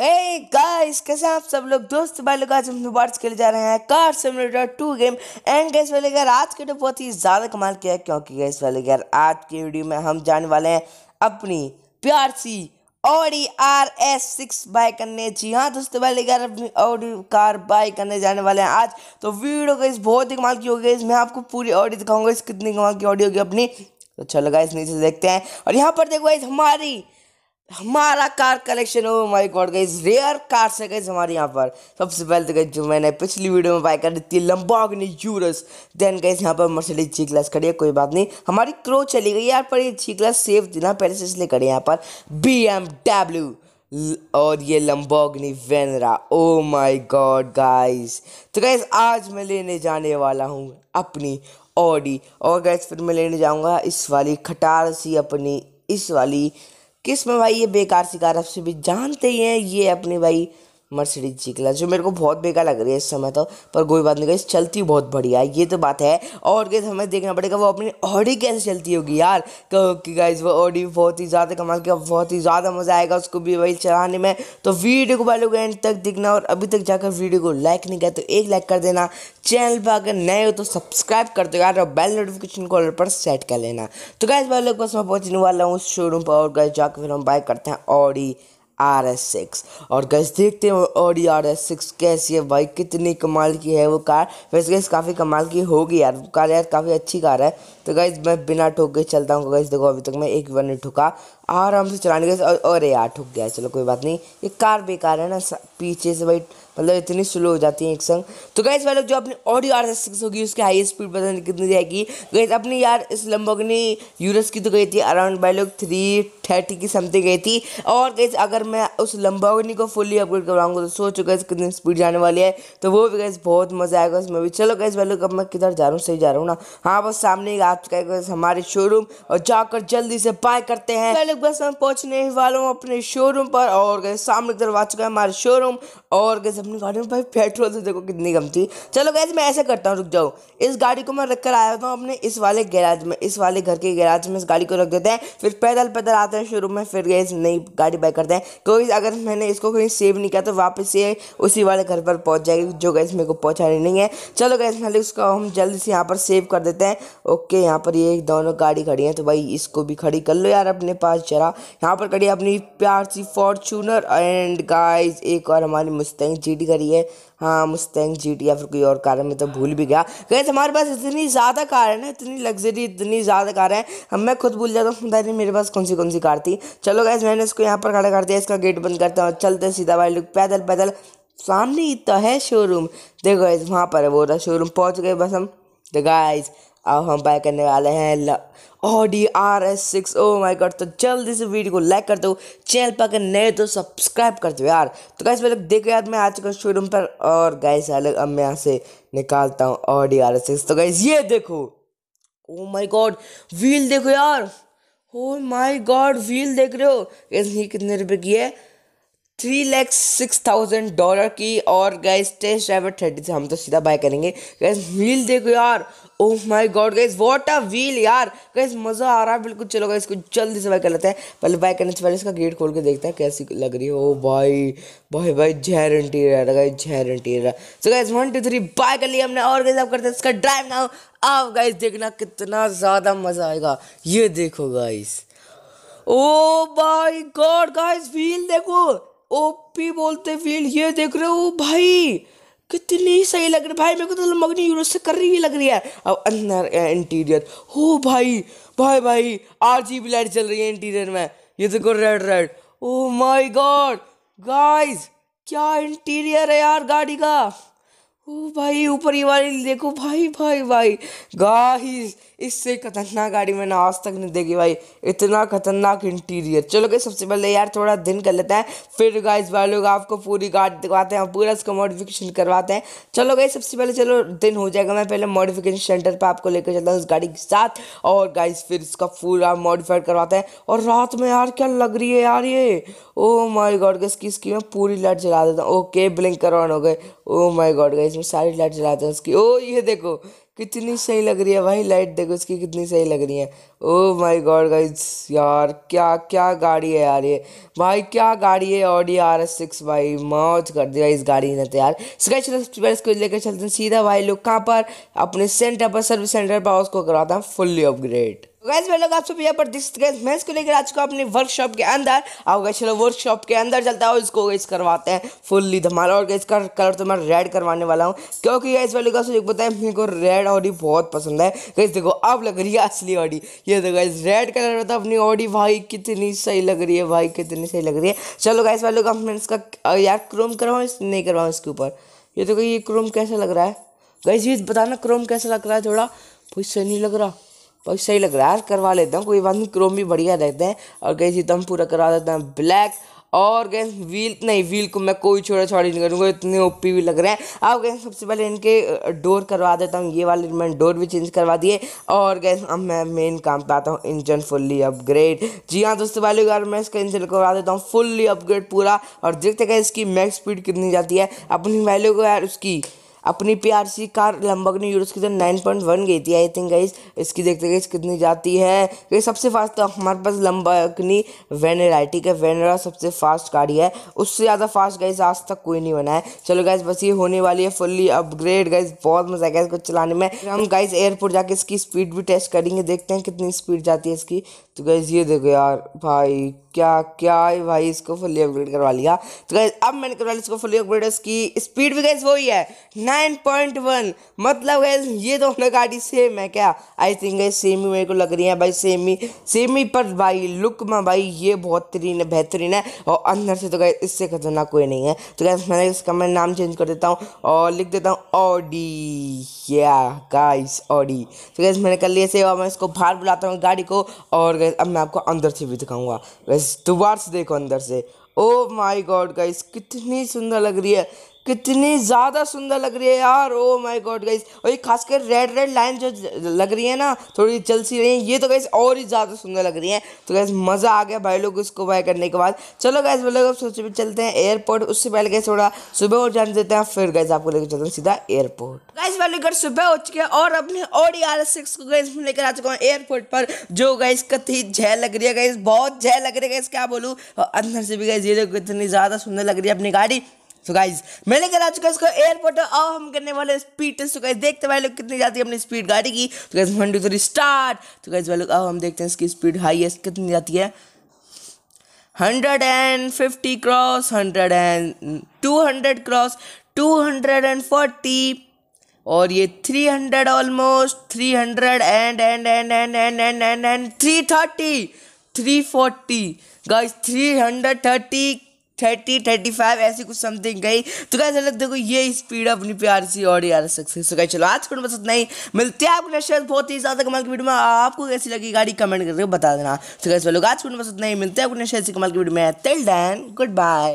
hey guys कैसे आप सब लोग दोस्त भाई लोग आज हम दोबारा खेल जा रहे हैं car simulator two game and guys वाले यार आज के तो बहुत ही ज़्यादा कमाल किया है क्योंकि गैस वाले यार आज के वीडियो में हम जाने वाले हैं अपनी प्यार सी Audi R S six buy करने जी हाँ दोस्तों भाई लेकर अपनी ऑडी कार बाय करने जाने वाले हैं आज तो वीडियो गई बहुत ही कमाल की होगी इस मैं आपको पूरी ऑडी दिखाऊंगा इस कितनी कमाल की ऑडी होगी अपनी तो चलो गाइस नीचे देखते हैं और यहाँ पर देखो गाइस हमारी हमारा कार कलेक्शन हो my god guys rare car से गाइस हमारे यहाँ पर सबसे पहले तो गई जो मैंने पिछली वीडियो में बाय कर दी थी लंबा अग्नि यूरस देन गाइस यहाँ पर मर्सिडीज जी क्लास खड़ी है कोई बात नहीं हमारी क्रो चली गई यार पर ये जी क्लास सेफ थी ना पहले से इसलिए खड़ी यहाँ पर बी और ये Lamborghini Veneno oh my god guys तो गैस आज मैं लेने जाने वाला हूँ अपनी ऑडी और गैस फिर मैं लेने जाऊँगा इस वाली खटार सी अपनी इस वाली किस में भाई ये बेकार शिकार आप सभी जानते ही हैं ये अपने भाई मर्सिडीज जी क्लास जो मेरे को बहुत बेकार लग रही है इस समय तो पर कोई बात नहीं गई चलती बहुत बढ़िया है ये तो बात है और गैस हमें देखना पड़ेगा वो अपनी ऑडी कैसे चलती होगी यार क्योंकि गाइज वो ऑडी बहुत ही ज़्यादा कमाल की बहुत ही ज़्यादा मज़ा आएगा उसको भी वही चलाने में तो वीडियो को वालों को एंड तक देखना और अभी तक जाकर वीडियो को लाइक नहीं किया तो एक लाइक कर देना चैनल पर अगर नए हो तो सब्सक्राइब कर दो यार और बेल नोटिफिकेशन कॉलर पर सेट कर लेना तो गाइज वालों को मैं पहुँचने वाला हूँ शोरूम पर और गाइज जाकर फिर हम बाय करते हैं ऑडी आर एस सिक्स और गैस देखते हैं और ये आर एस सिक्स कैसी है भाई कितनी कमाल की है वो कार वैसे गैस काफ़ी कमाल की होगी यार वो कार यार काफ़ी अच्छी कार है तो गैस मैं बिना ठोक के चलता हूँ गैस देखो अभी तक मैं एक बार नहीं ठुका आराम से चलाने गए और, और यार ठुक गया चलो कोई बात नहीं ये कार बेकार है ना पीछे से भाई मतलब इतनी स्लो हो जाती है एक संग तो गैस वाले जो अपनी ऑडियो आर एस सिक्स होगी उसकी हाई स्पीड पता नहीं कितनी जाएगी गैस अपनी यार इस लंबोगनी यूरस की तो गई थी अराउंड बाई लोग थ्री थर्टी की समथिंग गई थी और गैस अगर मैं उस लंबोगनी को फुली अपग्रेड करवाऊंगा तो सोचो गैस कितनी स्पीड जाने वाली है तो वो भी गैस बहुत मज़ा आएगा उसमें भी चलो गैस वाले अब मैं किधर जा रहा हूँ सही जा रहा हूँ ना हाँ बस सामने ही आ चुका है गैस हमारे शोरूम और जाकर जल्दी से बाय करते हैं पहले बस मैं पहुँचने वाला हूँ अपने शोरूम पर और गए सामने की तरफ आ चुका है हमारे शोरूम और गैस अपनी गाड़ी में भाई पेट्रोल से देखो कितनी कम थी चलो गैस मैं ऐसे करता हूँ रुक जाओ इस गाड़ी को मैं रख कर आया हूँ अपने इस वाले गैराज में इस वाले घर के गैराज में इस गाड़ी को रख देते हैं फिर पैदल पैदल आते हैं शुरू में फिर गैस नई गाड़ी बाई करते हैं क्योंकि अगर मैंने इसको कहीं सेव नहीं किया तो वापस ये उसी वाले घर पर पहुँच जाएगी जो गैस मेरे को पहुँचानी नहीं है चलो गैस मैं उसको हम जल्द से यहाँ पर सेव कर देते हैं ओके यहाँ पर ये दोनों गाड़ी खड़ी हैं तो भाई इसको भी खड़ी कर लो यार अपने पास जरा यहाँ पर खड़ी अपनी प्यार सी फॉर्चूनर एंड गाइज एक और हमारी मुस्तैंग जी जीटी करी है हाँ मुस्तैंग जीटी या फिर कोई और कार है मैं तो भूल भी गया गैस हमारे पास इतनी ज़्यादा कार है ना इतनी लग्जरी इतनी ज़्यादा कार है हम मैं खुद भूल जाता हूँ दादी मेरे पास कौन सी कौन सी कार थी चलो गैस मैंने इसको यहाँ पर खड़ा कर दिया इसका गेट बंद करता हूँ चलते सीधा भाई लोग पैदल पैदल सामने ही तो है शोरूम देखो गैस वहाँ पर वो रहा शोरूम पहुँच गए बस हम देखा तो गाइस अब हम बाय करने वाले हैं Audi R S six oh my god तो जल्दी से वीडियो को लाइक कर दो चैनल पर अगर नए तो सब्सक्राइब कर दो यार तो गैस मैं लोग देखो यार मैं आ चुका हूँ शोरूम पर और गैस अलग अब मैं यहाँ से निकालता हूँ ऑडी आर एस सिक्स तो गैस ये देखो ओ माई गॉड व्हील देखो यार ओ माई गॉड व्हील देख रहे हो गैस ये कितने रुपये की है three lakh six thousand dollar की और गैस टेस्ट ड्राइवर थर्टी से हम तो सीधा बाय करेंगे गैस व्हील देखो यार oh my god guys what a wheel यार गाइस मज़ा आ रहा है बिल्कुल चलो गाइस इसको जल्दी से बाय कर लेते हैं पहले बाय करने से पहले इसका गेट खोल के देखते हैं कैसी लग रही है ओ oh भाई भाई भाई जहर इंटीरियर गाइस जहर इंटीरियर सो गाइस 1 2 3 बाय कर लिया हमने और गाइस अब करते हैं इसका ड्राइव नाउ आओ गाइस देखना कितना ज़्यादा मज़ा आएगा ये देखो guys oh my god guys wheel देखो ओपी बोलते व्हील ये देख रहे हो भाई कितनी सही लग रही भाई मेरे को तो मतलब मगनी यूरोप से कर रही लग रही है अब अंदर इंटीरियर हो भाई भाई भाई आर जी बी लाइट चल रही है इंटीरियर में ये देखो red red oh my god guys क्या इंटीरियर है यार गाड़ी का ओ oh भाई ऊपर ही वाली देखो भाई भाई भाई गाइस इससे खतरनाक गाड़ी मैंने आज तक नहीं देखी भाई इतना खतरनाक इंटीरियर चलो गई सबसे पहले यार थोड़ा दिन कर लेते हैं फिर गाइस भाई लोग आपको पूरी गाड़ी दिखवाते हैं पूरा इसका मॉडिफिकेशन करवाते हैं चलो गई सबसे पहले चलो दिन हो जाएगा मैं पहले मॉडिफिकेशन सेंटर पर आपको लेकर चलता हूँ उस गाड़ी के साथ और गाइस फिर इसका पूरा मॉडिफाइड करवाते हैं और रात में यार क्या लग रही है यार ये ओ माई गॉड गई इसकी इसकी मैं पूरी लाइट जला देता हूँ ओके ब्लिंक कर हो गए ओ माई गॉड गई इसमें सारी लाइट जला देता हूँ इसकी ओ oh, ये देखो कितनी सही लग रही है भाई लाइट देखो इसकी कितनी सही लग रही है ओ माय गॉड गाइस यार क्या क्या गाड़ी है यार ये भाई क्या गाड़ी है ऑडी आर एस सिक्स भाई मौज कर दिया इस गाड़ी ने तो यार स्कैच को लेकर चलते हैं सीधा भाई लोग कहाँ पर अपने सेंटर पर सर्विस सेंटर पर उसको कराता हूँ फुल्ली अपग्रेड गैस मैं लोग आप सब यहाँ पर दिस गैस मैं इसको लेकर आज को अपने वर्कशॉप के अंदर आओ गए चलो वर्कशॉप के अंदर चलता हूँ इसको गैस करवाते हैं फुल्ली धमाल और गैस का कलर तो मैं रेड करवाने वाला हूँ क्योंकि गैस वाले का एक बताया मेरे को रेड ऑडी बहुत पसंद है गैस देखो अब लग रही है असली ऑडी ये तो गैस रेड कलर होता है अपनी ऑडी भाई कितनी सही लग रही है भाई कितनी सही लग रही है चलो गैस वाले का मैं इसका यार क्रोम करवाऊँ नहीं करवाऊँ इसके ऊपर ये देखो ये क्रोम कैसा लग रहा है गैस ये बताना क्रोम कैसा लग रहा है थोड़ा कुछ सही नहीं लग रहा बहुत सही लग रहा है करवा लेता हूँ कोई बात नहीं क्रोम भी बढ़िया रहता है और गैस एकदम पूरा करवा देता हूँ ब्लैक और गैस व्हील नहीं व्हील को मैं कोई छोड़ा छोड़ी नहीं करूँगा इतने ओपी भी लग रहे हैं अब गैस सबसे पहले इनके डोर करवा देता हूँ ये वाले मैंने डोर भी चेंज करवा दिए और गैस अब मैं मेन काम पे आता हूँ इंजन फुल्ली अपग्रेड जी हाँ दोस्तों वाले यार मैं इसका इंजन करवा देता हूँ फुल्ली अपग्रेड पूरा और देखते गए इसकी मैक्स स्पीड कितनी जाती है अपनी वैल्यू को यार उसकी अपनी P R C car Lamborghini Urus की नाइन पॉइंट वन गई थी आई थिंक गाइज इसकी देखते गई कितनी जाती है क्योंकि सबसे फास्ट तो हमारे पास लंबगनी वेनेरा है ठीक है वेनेरा सबसे फास्ट गाड़ी है उससे ज़्यादा फास्ट गाइज आज तक कोई नहीं बना है चलो गाइज बस ये होने वाली है फुल्ली अपग्रेड गाइज बहुत मज़ा आएगा इसको चलाने में हम गाइज एयरपोर्ट जाके इसकी स्पीड भी टेस्ट करेंगे देखते हैं कितनी स्पीड जाती है इसकी तो गैस ये देखो यार भाई क्या क्या है भाई इसको फुली अपग्रेड करवा लिया तो गैस अब मैंने करवा लिया इसको फुली अपग्रेड इसकी स्पीड भी गैस वही है 9.1 मतलब गैस ये दोनों गाड़ी सेम है क्या आई थिंक गैस सेम ही मेरे को लग रही है भाई सेम ही सेम ही पर भाई लुक में भाई ये बहुत तरीन है बेहतरीन है और अंदर से तो गैस इससे खतरनाक कोई नहीं है तो गैस मैंने इसका मैं नाम चेंज कर देता हूँ और लिख देता हूँ ऑडी या गाइस ऑडी तो गैस मैंने कर लिया से और मैं इसको बाहर बुलाता हूँ गाड़ी को और गैस अब मैं आपको अंदर से भी दिखाऊंगा वैसे दोबार से देखो अंदर से ओ माय गॉड गाइस कितनी सुंदर लग रही है कितनी ज़्यादा सुंदर लग रही है यार ओ माय गॉड गाइस और ये खासकर रेड रेड लाइन जो लग रही है ना थोड़ी चल सी रही है ये तो गाइस और ही ज़्यादा सुंदर लग रही है तो गैस मज़ा आ गया भाई लोग इसको बाय करने के बाद चलो गैस वो लोग अब सोचे चलते हैं एयरपोर्ट उससे पहले गए थोड़ा सुबह और जान देते हैं फिर गैस आपको लेकर चलते हैं सीधा एयरपोर्ट गैस वाले घर सुबह हो चुके हैं और अपने और आर सिक्स को गैस में लेकर आ चुका हूँ एयरपोर्ट पर जो गैस कथी जय लग रही है गैस बहुत जय लग रही है गैस क्या बोलूँ अंदर से भी गए ये इतनी ज़्यादा सुंदर लग रही है अपनी गाड़ी सो गाइज मैं लेकर आ चुका इसको एयरपोर्ट और हम करने वाले स्पीड टेस्ट तो गाइज देखते भाई लोग कितनी जाती है अपनी स्पीड गाड़ी की तो guys one two three start तो गाइज भाई लोग अब हम देखते हैं इसकी स्पीड हाईएस्ट कितनी जाती है hundred and fifty cross hundred and two hundred cross two hundred and forty और ये three hundred almost three hundred and and and and and and and and three thirty three forty guys three hundred thirty thirty thirty five ऐसी कुछ something गई तो क्या अलग देखो ये स्पीड अपनी प्यार सी और यार सक्सेस हो गई चलो आज को मतलब नहीं मिलते हैं आपको नेक्स्ट बहुत ही ज़्यादा कमाल की वीडियो में आपको कैसी लगी गाड़ी कमेंट करके बता देना तो कैसे लोग आज को मतलब नहीं मिलते हैं आपको नेक्स्ट कमाल की वीडियो में टिल डैन गुड बाय